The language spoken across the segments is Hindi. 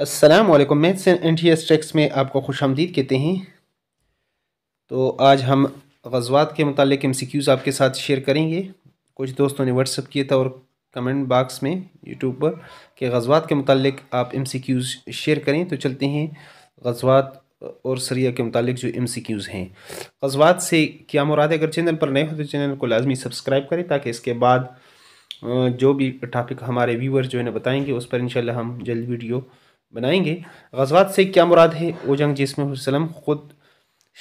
Aslam maths and N T S tests में आपको खुश आमदीद कहते हैं तो आज हम गजवात के मतलब एम सी क्यूज़ आपके साथ शेयर करेंगे कुछ दोस्तों ने व्हाट्सअप किया था और कमेंट बॉक्स में यूट्यूब पर कि गजवात के मतलब आप एम सी क्यूज़ शेयर करें तो चलते हैं गजवात और सरिया के मतलब जो एम सी क्यूज़ हैं गजवात से क्या मुराद है अगर चैनल पर नए हो तो चैनल को लाजमी सब्सक्राइब करें ताकि इसके बाद जो भी टॉपिक हमारे व्यूअर्स जो है ना बताएंगे उस पर इंशाल्लाह हम जल्द वीडियो बनाएंगे गजवात से क्या मुराद है वो जंग जिसमें वसलम ख़ुद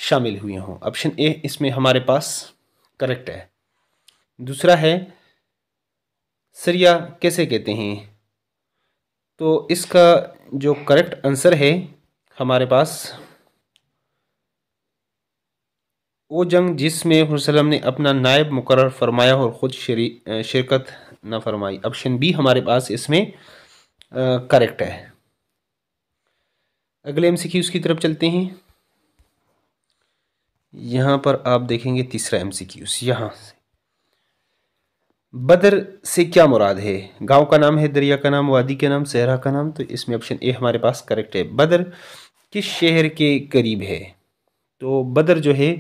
शामिल हुए हों ऑप्शन ए इसमें हमारे पास करेक्ट है दूसरा है सरिया कैसे कहते हैं तो इसका जो करेक्ट आंसर है हमारे पास वो जंग जिसमें वसलम ने अपना नायब मुकर फरमाया और ख़ुद शरी शिरकत न फरमाई ऑप्शन बी हमारे पास इसमें करेक्ट है अगले एम सी की तरफ चलते हैं यहाँ पर आप देखेंगे तीसरा एम सी क्यूज़ यहाँ से बदर से क्या मुराद है गांव का नाम है दरिया का नाम वादी का नाम सहरा का नाम तो इसमें ऑप्शन ए हमारे पास करेक्ट है बदर किस शहर के करीब है तो बदर जो है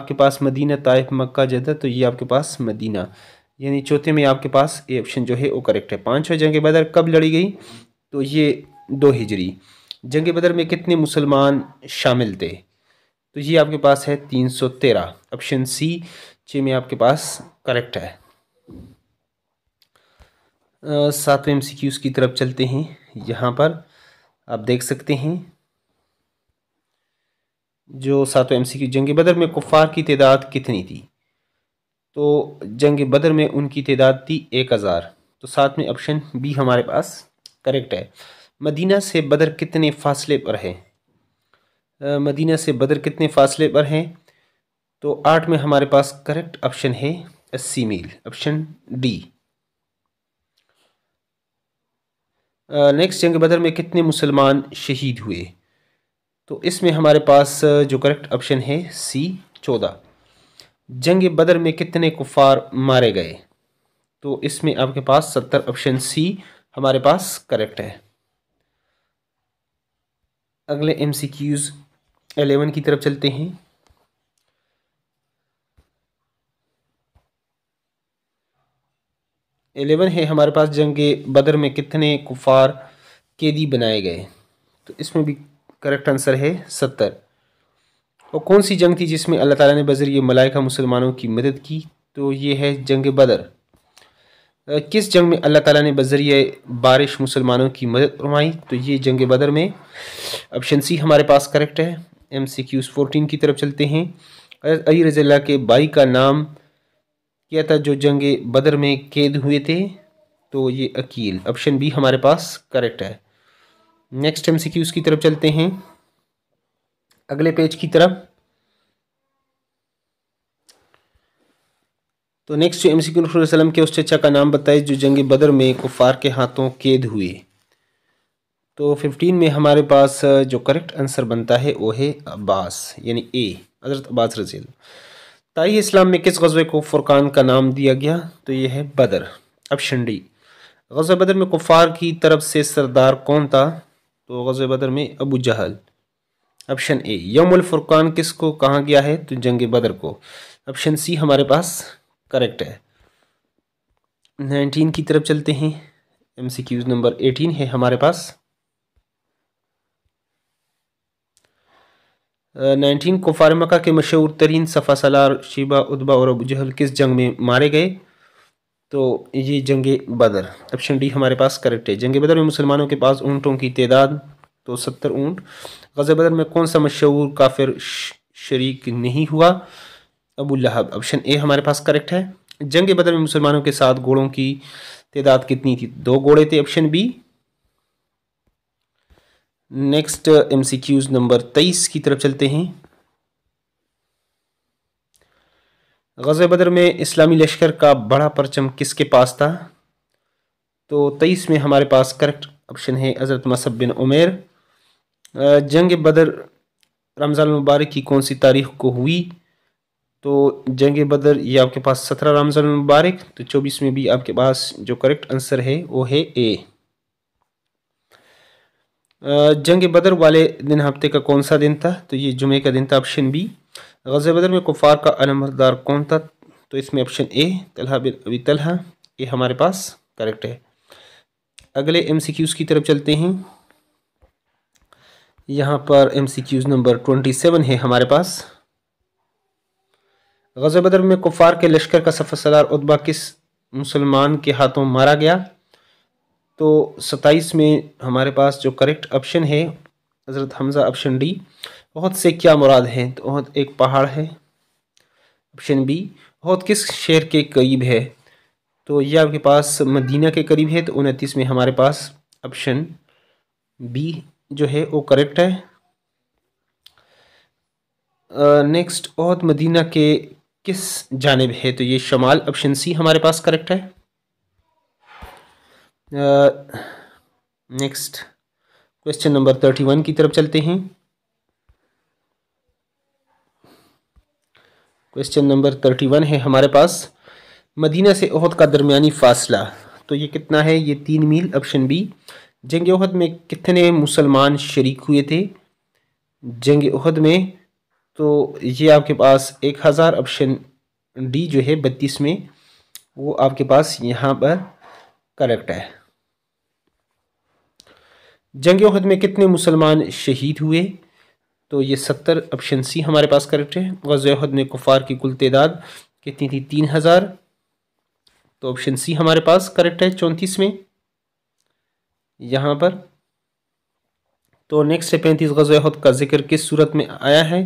आपके पास मदीना ताइफ मक्का जदा तो ये आपके पास मदीना यानी चौथे में आपके पास ए ऑप्शन जो है वो करेक्ट है पाँच हो जाएंगे बदर कब लड़ी गई तो ये दो हिजरी जंग बदर में कितने मुसलमान शामिल थे तो ये आपके पास है तीन सौ तेरह ऑप्शन सी छ में आपके पास करेक्ट है सातवें एम सी की तरफ चलते हैं यहाँ पर आप देख सकते हैं जो सातवें एम सी क्यू जंग बदर में कुफ़ार की तादाद कितनी थी तो जंग बदर में उनकी तादाद थी एक हज़ार तो साथ में ऑप्शन बी हमारे पास करेक्ट है मदीना से बदर कितने फासले पर है मदीना से बदर कितने फासले पर है तो आठ में हमारे पास करेक्ट ऑप्शन है अस्सी मील ऑप्शन डी नेक्स्ट जंग बदर में कितने मुसलमान शहीद हुए तो इसमें हमारे पास जो करेक्ट ऑप्शन है सी चौदह जंग बदर में कितने कुफार मारे गए तो इसमें आपके पास सत्तर ऑप्शन सी हमारे पास करेक्ट है अगले एम सी क्यूज़ एलेवन की तरफ चलते हैं एलेवन है हमारे पास जंग बदर में कितने कुफार कैदी बनाए गए तो इसमें भी करेक्ट आंसर है सत्तर और कौन सी जंग थी जिसमें अल्लाह ताला ने बजरिए मलाइका मुसलमानों की मदद की तो ये है जंग बदर किस जंग में अल्लाह ताला ने बजरिए बारिश मुसलमानों की मदद फरमाई तो ये जंग बदर में ऑप्शन सी हमारे पास करेक्ट है एम सी क्यूज़ फोर्टीन की तरफ चलते हैं अली रज़ी के भाई का नाम क्या था जो जंग बदर में कैद हुए थे तो ये अकील ऑप्शन बी हमारे पास करेक्ट है नेक्स्ट एम सी क्यूज़ की तरफ चलते हैं अगले पेज की तरफ तो नेक्स्ट जो एम सी वसलम के उस चचा का नाम बताए जो जंग बदर में कुफार के हाथों कैद हुए तो फिफ्टीन में हमारे पास जो करेक्ट आंसर बनता है वो है अब्बास यानी ए हज़रत अब्बास रजील तारी इस्लाम में किस गज़बे को फुरकान का नाम दिया गया तो ये है बदर अब शंडी गज़ बदर में कुफार की तरफ से सरदार कौन था तो गज़ बदर में अबू जहल ऑप्शन ए यमुल फुरकान किस को कहा गया है तो जंग बदर को ऑप्शन सी हमारे पास करेक्ट है नाइनटीन की तरफ चलते हैं M C Qs number eighteen है हमारे पास नाइनटीन कुफार मक्का के मशहूर तरीन सफ़ा सलार शिबा उदबा और अबू जहल किस जंग में मारे गए तो ये जंग बदर ऑप्शन डी हमारे पास करेक्ट है जंग बदर में मुसलमानों के पास ऊँटों की तदाद तो सत्तर ऊँट गज़ बदर में कौन सा मशहूर काफिर शरीक नहीं हुआ अबू लहब ऑप्शन ए हमारे पास करेक्ट है जंग बदर में मुसलमानों के साथ घोड़ों की तदाद कितनी थी दो घोड़े थे option B next Qs number तेईस की तरफ चलते हैं गज़ बदर में इस्लामी लश्कर का बड़ा परचम किसके पास था तो तेईस में हमारे पास करेक्ट ऑप्शन है हज़रत मसब बिन उमेर जंग बदर रमज़ान मुबारक की कौन सी तारीख को हुई तो जंग बदर ये आपके पास सत्रह रमज़ान मुबारक तो चौबीस में भी आपके पास जो करेक्ट आंसर है वो है ए जंग बदर वाले दिन हफ्ते का कौन सा दिन था तो ये जुमे का दिन था ऑप्शन बी गज़ बदर में कुफार का अलमदार कौन था तो इसमें option A Talha bin Abi Talha ये हमारे पास करेक्ट है अगले एम सी क्यूज़ की तरफ चलते हैं यहाँ पर M C Qs number twenty seven है हमारे पास गज़ बदर में कुफ़ार के लश्कर का सफ़र सरार उतबा किस मुसलमान के हाथों मारा गया तो सताईस में हमारे पास जो करेक्ट ऑप्शन है हज़रत हमज़ा ऑप्शन डी बहुत से क्या मुराद हैं तो बहुत एक पहाड़ है ऑप्शन बी बहुत किस शहर के करीब है तो ये आपके पास मदीना के करीब है तो उनतीस में हमारे पास ऑप्शन बी जो है वो करेक्ट है नेक्स्ट uh, बहुत मदीना के किस जानब है तो ये शमाल ऑप्शन सी हमारे पास करेक्ट है next question number thirty one की तरफ चलते हैं क्वेश्चन नंबर थर्टी वन है हमारे पास मदीना से ओहद का दरमियानी फ़ासला तो ये कितना है ये तीन मील ऑप्शन बी जंग उहद में कितने मुसलमान शरीक हुए थे जंग उहद में तो ये आपके पास एक हज़ार ऑप्शन डी जो है बत्तीस में वो आपके पास यहाँ पर करेक्ट है जंग वहद में कितने मुसलमान शहीद हुए तो ये सत्तर ऑप्शन सी हमारे पास करेक्ट है गजहद में कुफार की कुल तदाद कितनी थी तीन हज़ार तो ऑप्शन सी हमारे पास करेक्ट है चौंतीस में यहाँ पर तो नेक्स्ट है पैंतीस गजहद का जिक्र किस सूरत में आया है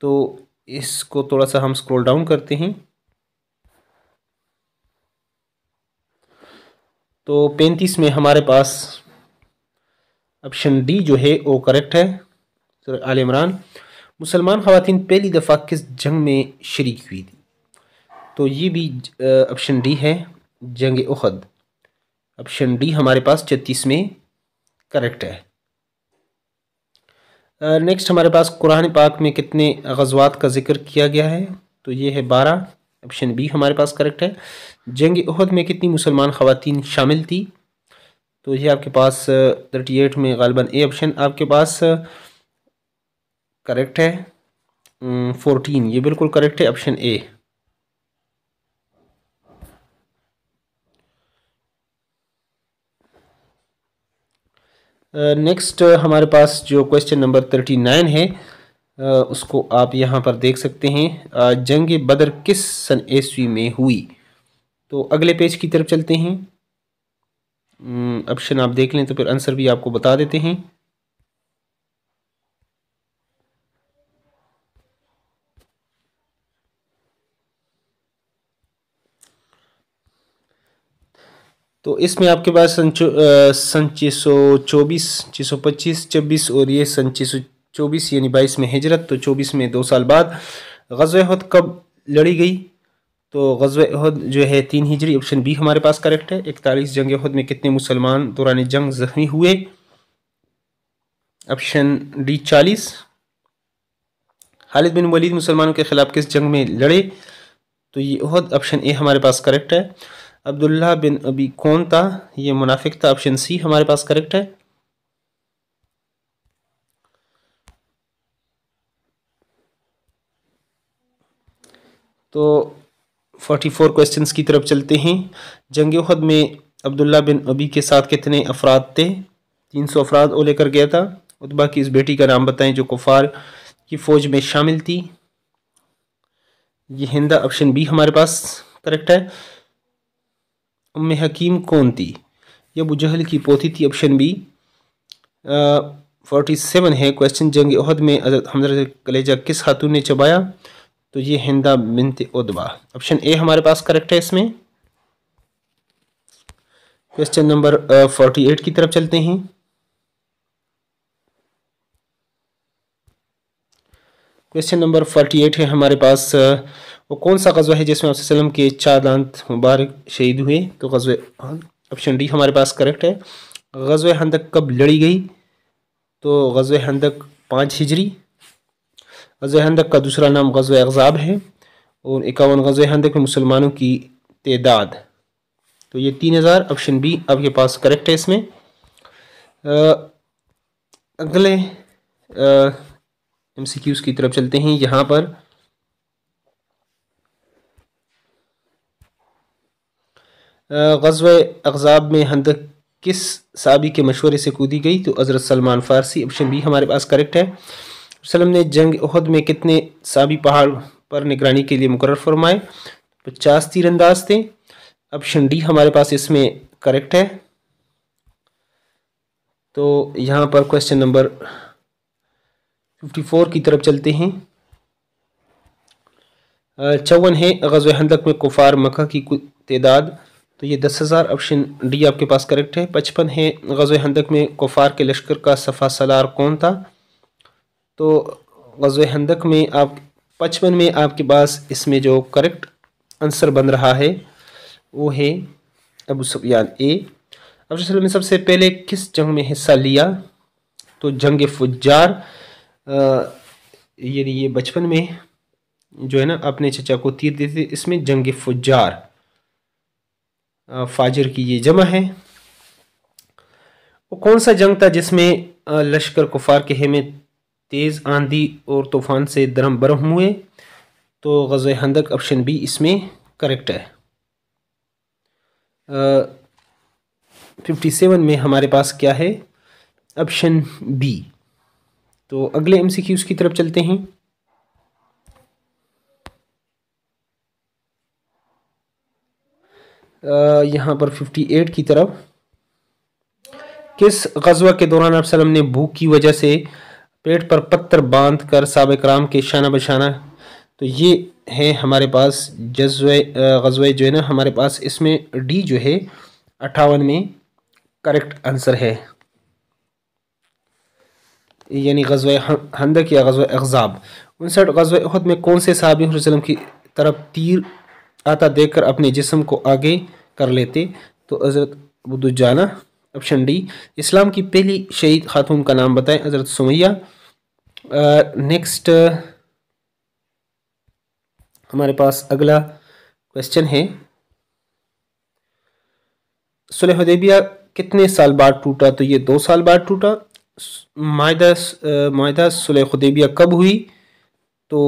तो इसको थोड़ा सा हम स्क्रॉल डाउन करते हैं तो पैंतीस में हमारे पास ऑप्शन डी जो है वो करेक्ट है सर आल इमरान मुसलमान खातन पहली दफ़ा किस जंग में शरीक हुई थी तो ये भी ऑप्शन डी है जंग उहद ऑप्शन डी हमारे पास छत्तीस में करेक्ट है नेक्स्ट हमारे पास कुरान पाक में कितने गजवात का जिक्र किया गया है तो ये है बारह ऑप्शन बी हमारे पास करेक्ट है जंग उहद में कितनी मुसलमान ख़वान शामिल थी तो ये आपके पास थर्टी एट में गालबा ए ऑप्शन आपके पास करेक्ट है फोर्टीन ये बिल्कुल करेक्ट है option A next uh, uh, हमारे पास जो क्वेश्चन नंबर थर्टी नाइन है uh, उसको आप यहाँ पर देख सकते हैं uh, जंग बदर किस सन ईस्वी में हुई तो अगले पेज की तरफ चलते हैं ऑप्शन mm, आप देख लें तो फिर आंसर भी आपको बता देते हैं तो इसमें आपके पास सन छः सौ चौबीस छः सौ पच्चीस छब्बीस और ये सन छः सौ चौबीस यानी बाईस में हिजरत तो चौबीस में दो साल बाद गजहद कब लड़ी गई तो अहद जो है तीन हिजरी ऑप्शन बी हमारे पास करेक्ट है इकतालीस जंग अहद में कितने मुसलमान दौरान जंग जख्मी हुए ऑप्शन डी चालीस खालिद बिन वलीद मुसलमानों के खिलाफ किस जंग में लड़े तो ये अहद ऑप्शन ए हमारे पास करेक्ट है अब्दुल्ला बिन अबी कौन था ये मुनाफिक था ऑप्शन सी हमारे पास करेक्ट है तो फोर्टी फोर क्वेश्चन की तरफ चलते हैं जंग उहद में अब्दुल्ला बिन अबी के साथ कितने अफराद थे तीन सौ अफराद वो लेकर गया था उतबा की इस बेटी का नाम बताएं जो कुफार की फ़ौज में शामिल थी ये हिंदा ऑप्शन बी हमारे पास करेक्ट है उम हकीम कौन थी यह अबू जहल की पोती थी ऑप्शन बी फोर्टी सेवन है क्वेश्चन जंग अहद में हमजा कलेजा किस खातून ने चबाया तो ये हिंदा बिनत उदबा ऑप्शन ए हमारे पास करेक्ट है इसमें क्वेश्चन नंबर फोर्टी एट की तरफ चलते हैं क्वेश्चन नंबर फोर्टी एट है हमारे पास uh, वो कौन सा गजवा है जिसमें वसल्लम के चार दांत मुबारक शहीद हुए तो गज़ हाँ, ऑप्शन डी हमारे पास करेक्ट है गज़ हंदक कब लड़ी गई तो गज़ हंदक पाँच हिजरी गज़ हंदक का दूसरा नाम गज़ एज़ाब है और इक्यावन गज़ हंदक में मुसलमानों की तदाद तो ये तीन हज़ार ऑप्शन बी आपके पास करेक्ट है इसमें आ, अगले एम सी क्यूज़ की तरफ चलते हैं यहाँ पर गज़व अगज़ाब में हंद किस साबी के मशवरे से कूदी गई तो हज़रत सलमान फ़ारसी ऑप्शन बी हमारे पास करेक्ट है सलम ने जंग अहद में कितने साबी पहाड़ पर निगरानी के लिए मुकर फरमाए पचास तीरंदाज थे ऑप्शन डी हमारे पास इसमें करेक्ट है तो यहाँ पर क्वेश्चन नंबर फिफ्टी फोर की तरफ चलते हैं चौवन है गज़ हंदक में कुफार मक्का की तदाद तो ये दस हज़ार ऑप्शन डी आपके पास करेक्ट है पचपन है गज़ हंदक में कुफार के लश्कर का सफ़ा सलार कौन था तो गज़ हंदक में आप पचपन में आपके पास इसमें जो करेक्ट आंसर बन रहा है वो है अबू सुफियान ए अबू सुफियान ने सबसे पहले किस जंग में हिस्सा लिया तो जंग फुजार यानी ये बचपन में जो है ना अपने चचा को तीर देते इसमें जंग फुजार फाजर की ये जमा है वो कौन सा जंग था जिसमें लश्कर कुफार के हेमे तेज़ आंधी और तूफ़ान से दरम बरम हुए तो गज़ हंदक ऑप्शन बी इसमें करेक्ट है फिफ्टी सेवन में हमारे पास क्या है ऑप्शन बी तो अगले एम सी की तरफ चलते हैं यहाँ पर फिफ्टी एट की तरफ किस गजवा के दौरान आप सलम ने भूख की वजह से पेट पर पत्थर बांध कर सबक कराम के शाना बशाना तो ये है हमारे पास जज्वे गजवे जो है ना हमारे पास इसमें डी जो है अट्ठावन में करेक्ट आंसर है यानी गजव हंदक या गजव एजाब उनसठ गजव अहद में कौन से साहब की तरफ तीर आता देखकर अपने जिस्म को आगे कर लेते तो हज़रत बुदुजाना ऑप्शन डी इस्लाम की पहली शहीद खातून का नाम बताएं हज़रत सुमैया नेक्स्ट हमारे पास अगला क्वेश्चन है सुलहदेबिया कितने साल बाद टूटा तो ये दो साल बाद टूटा माहदा माहदा सुलहदेबिया कब हुई तो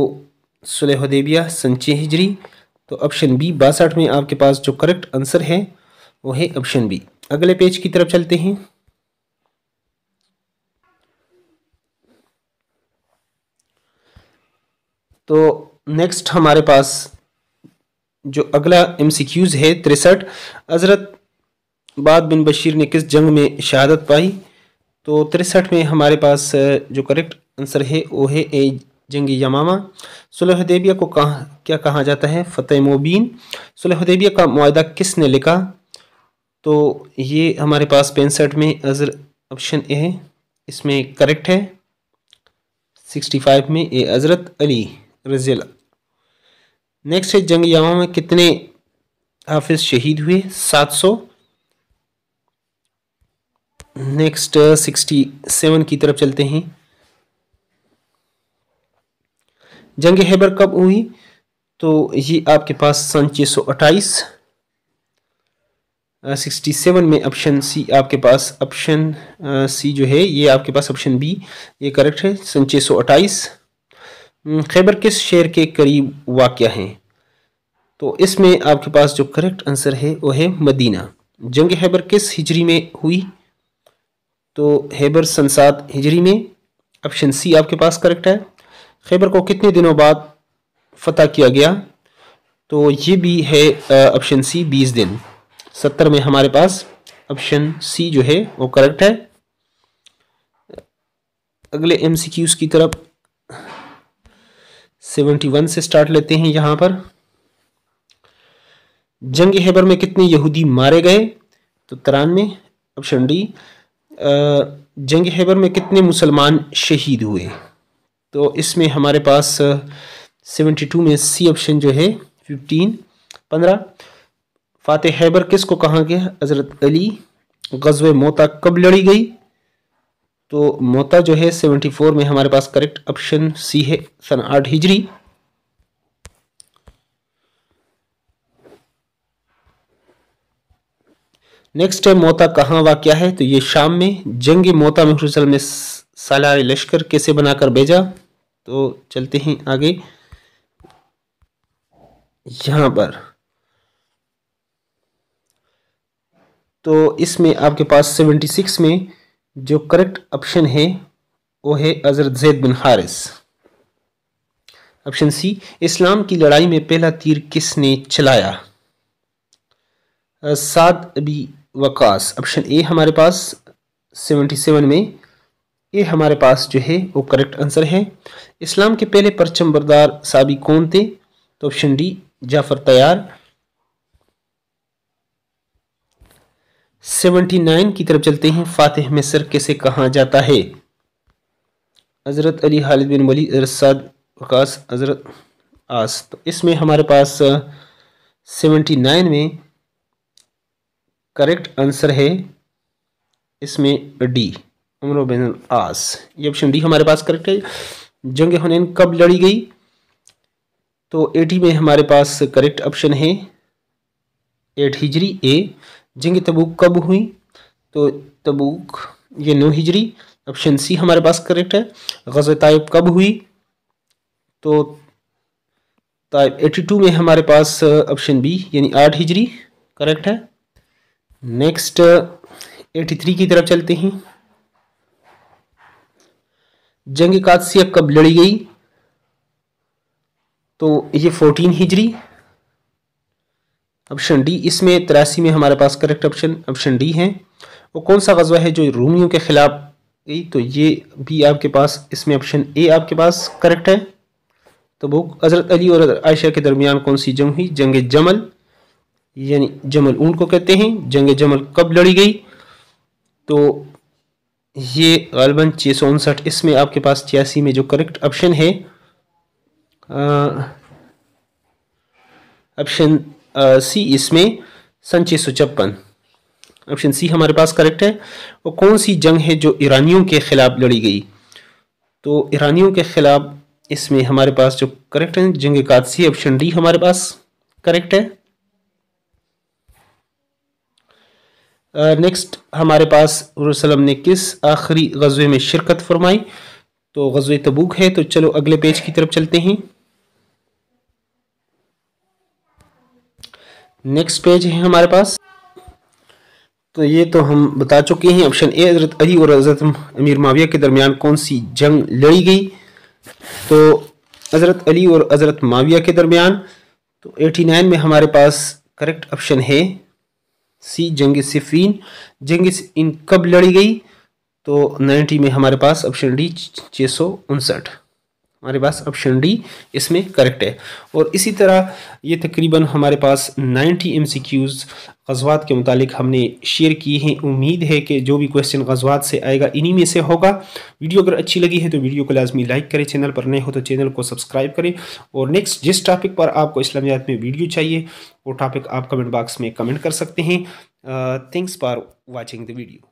सुलह सुलहदेबिया संचे हिजरी तो ऑप्शन बी बासठ में आपके पास जो करेक्ट आंसर है वो है ऑप्शन बी अगले पेज की तरफ चलते हैं तो नेक्स्ट हमारे पास जो अगला एमसीक्यूज़ है तिरसठ हज़रत बाद बिन बशीर ने किस जंग में शहादत पाई तो तिरसठ में हमारे पास जो करेक्ट आंसर है वो है ए जंगी यमामा सुलहदेबिया को कहा क्या कहा जाता है फ़तेह मुबीन सुलहदेबिया का माह किसने लिखा तो ये हमारे पास पैंसठ में अज़र ऑप्शन ए है इसमें करेक्ट है सिक्सटी फाइव में ए हज़रत अली रजील नेक्स्ट है जंग यामा में कितने हाफिज शहीद हुए सात सौ नेक्स्ट सिक्सटी सेवन की तरफ चलते हैं जंग हैबर कब हुई तो ये आपके पास सन छः सौ अट्ठाईस सिक्सटी सेवन में ऑप्शन सी आपके पास ऑप्शन सी जो है ये आपके पास ऑप्शन बी ये करेक्ट है सन छः सौ अट्ठाईस खैबर किस शहर के करीब वाक़ है तो इसमें आपके पास जो करेक्ट आंसर है वो है मदीना जंग हैबर किस हिजरी में हुई तो हैबर सन सात हिजरी में ऑप्शन सी आपके पास करेक्ट है खैबर को कितने दिनों बाद फतह किया गया तो ये भी है ऑप्शन सी बीस दिन सत्तर में हमारे पास ऑप्शन सी जो है वो करेक्ट है अगले एम सी क्यूज़ की तरफ सेवेंटी वन से स्टार्ट लेते हैं यहाँ पर जंग हैबर में कितने यहूदी मारे गए तो तिरानवे ऑप्शन डी जंग हैबर में कितने मुसलमान शहीद हुए तो इसमें हमारे पास सेवेंटी टू में सी ऑप्शन जो है फिफ्टीन पंद्रह फ़ातह हैबर किस को कहा गया हज़रत अली गजब मोता कब लड़ी गई तो मोता जो है सेवेंटी फोर में हमारे पास करेक्ट ऑप्शन सी है सन आठ हिजरी नेक्स्ट है मोता कहाँ वाक़ है तो ये शाम में जंग मोता में ने सालार लश्कर कैसे बनाकर भेजा तो चलते हैं आगे यहाँ पर तो इसमें आपके पास सेवेंटी सिक्स में जो करेक्ट ऑप्शन है वो है अजरत Zaid bin Haris option C इस्लाम की लड़ाई में पहला तीर किसने चलाया साद अबी वकास ऑप्शन ए हमारे पास सेवेंटी सेवन में ये हमारे पास जो है वो करेक्ट आंसर है इस्लाम के पहले परचम बरदार साबी कौन थे तो ऑप्शन डी जाफर तैयार 79 की तरफ चलते हैं फातह मिसर कैसे कहा जाता है हज़रत अली खालिद बिन वली हजरत वकास हज़रत आस तो इसमें हमारे पास 79 में करेक्ट आंसर है इसमें डी उम्र बिन आस ये ऑप्शन डी हमारे पास करेक्ट है जंग हुनैन कब लड़ी गई तो एटी में हमारे पास करेक्ट ऑप्शन है एट हिजरी ए जंग तबूक कब हुई तो तबूक ये नौ हिजरी ऑप्शन सी हमारे पास करेक्ट है गज़ तायब कब हुई तो तायब एटी टू में हमारे पास ऑप्शन uh, बी यानी आठ हिजरी करेक्ट है नेक्स्ट एटी थ्री की तरफ चलते हैं जंग कादसिया कब लड़ी गई तो ये फोर्टीन हिजरी ऑप्शन डी इसमें तिरासी में हमारे पास करेक्ट ऑप्शन ऑप्शन डी है वो कौन सा गजवा है जो रूमियों के खिलाफ गई तो ये भी आपके पास इसमें ऑप्शन ए आपके पास करेक्ट है तो वो हज़रत अली और आयशा के दरमियान कौन सी जंग हुई जंग जमल यानी जमल ऊंट को कहते हैं जंग जमल कब लड़ी गई तो ये गलबन छः सौ उनसठ इसमें आपके पास छियासी में जो करेक्ट ऑप्शन है ऑप्शन सी इसमें सन छः सौ छप्पन ऑप्शन सी हमारे पास करेक्ट है और कौन सी जंग है जो ईरानियों के ख़िलाफ़ लड़ी गई तो ईरानियों के ख़िलाफ़ इसमें हमारे पास जो करेक्ट है जंग कादसी ऑप्शन डी हमारे पास करेक्ट है नेक्स्ट uh, हमारे पास वसलम ने किस आखिरी गज़े में शिरकत फरमाई तो गज़े तबूक है तो चलो अगले पेज की तरफ चलते हैं नेक्स्ट पेज है हमारे पास तो ये तो हम बता चुके हैं ऑप्शन ए हज़रत अली और हज़रत अमीर माविया के दरमियान कौन सी जंग लड़ी गई तो हज़रत अली और हज़रत माविया के दरमियान तो 89 में हमारे पास करेक्ट ऑप्शन है सी जंग सिफीन जंग इन कब लड़ी गई तो नाइनटी में हमारे पास ऑप्शन डी छः सौ उनसठ हमारे पास ऑप्शन डी इसमें करेक्ट है और इसी तरह ये तकरीबन हमारे पास 90 एम सी क्यूज़ गजवात के मुतालिक हमने शेयर किए हैं उम्मीद है कि जो भी क्वेश्चन गजवात से आएगा इन्हीं में से होगा वीडियो अगर अच्छी लगी है तो वीडियो को लाजमी लाइक करें चैनल पर नए हो तो चैनल को सब्सक्राइब करें और नेक्स्ट जिस टॉपिक पर आपको इस्लामियात में वीडियो चाहिए वो टॉपिक आप कमेंट बॉक्स में कमेंट कर सकते हैं thanks for watching the video